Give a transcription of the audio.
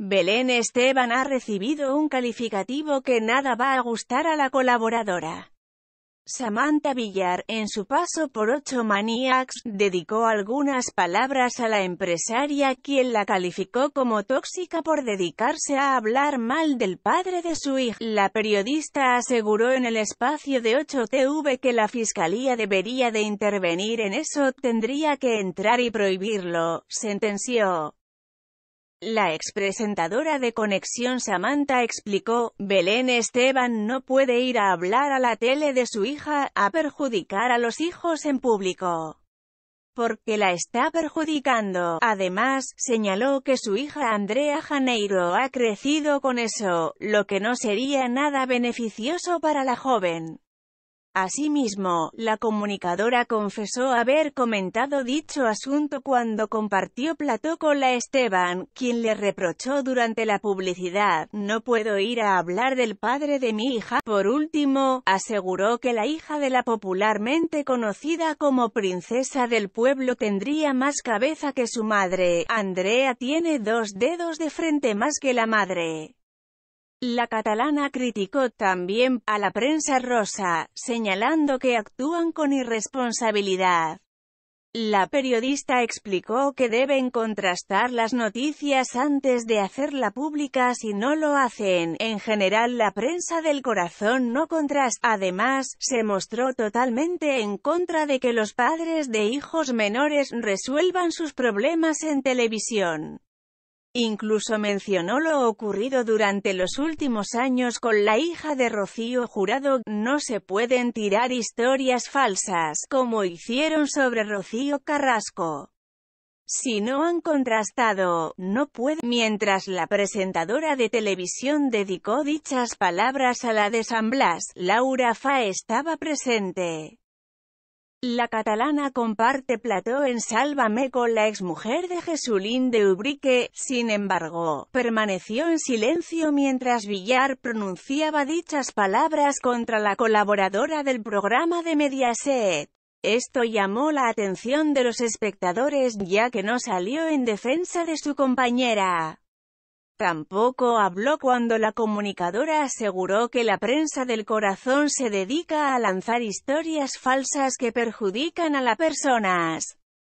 Belén Esteban ha recibido un calificativo que nada va a gustar a la colaboradora. Samantha Villar, en su paso por 8 Maniacs, dedicó algunas palabras a la empresaria quien la calificó como tóxica por dedicarse a hablar mal del padre de su hija. La periodista aseguró en el espacio de 8TV que la fiscalía debería de intervenir en eso, tendría que entrar y prohibirlo, sentenció. La expresentadora de Conexión Samantha explicó, Belén Esteban no puede ir a hablar a la tele de su hija, a perjudicar a los hijos en público. Porque la está perjudicando. Además, señaló que su hija Andrea Janeiro ha crecido con eso, lo que no sería nada beneficioso para la joven. Asimismo, la comunicadora confesó haber comentado dicho asunto cuando compartió plató con la Esteban, quien le reprochó durante la publicidad, no puedo ir a hablar del padre de mi hija. Por último, aseguró que la hija de la popularmente conocida como princesa del pueblo tendría más cabeza que su madre, Andrea tiene dos dedos de frente más que la madre. La catalana criticó también a la prensa rosa, señalando que actúan con irresponsabilidad. La periodista explicó que deben contrastar las noticias antes de hacerla pública si no lo hacen. En general la prensa del corazón no contrasta. Además, se mostró totalmente en contra de que los padres de hijos menores resuelvan sus problemas en televisión. Incluso mencionó lo ocurrido durante los últimos años con la hija de Rocío Jurado, no se pueden tirar historias falsas, como hicieron sobre Rocío Carrasco. Si no han contrastado, no puede. Mientras la presentadora de televisión dedicó dichas palabras a la de San Blas, Laura Fa estaba presente. La catalana comparte plató en Sálvame con la exmujer de Jesulín de Ubrique, sin embargo, permaneció en silencio mientras Villar pronunciaba dichas palabras contra la colaboradora del programa de Mediaset. Esto llamó la atención de los espectadores ya que no salió en defensa de su compañera. Tampoco habló cuando la comunicadora aseguró que la prensa del corazón se dedica a lanzar historias falsas que perjudican a las personas.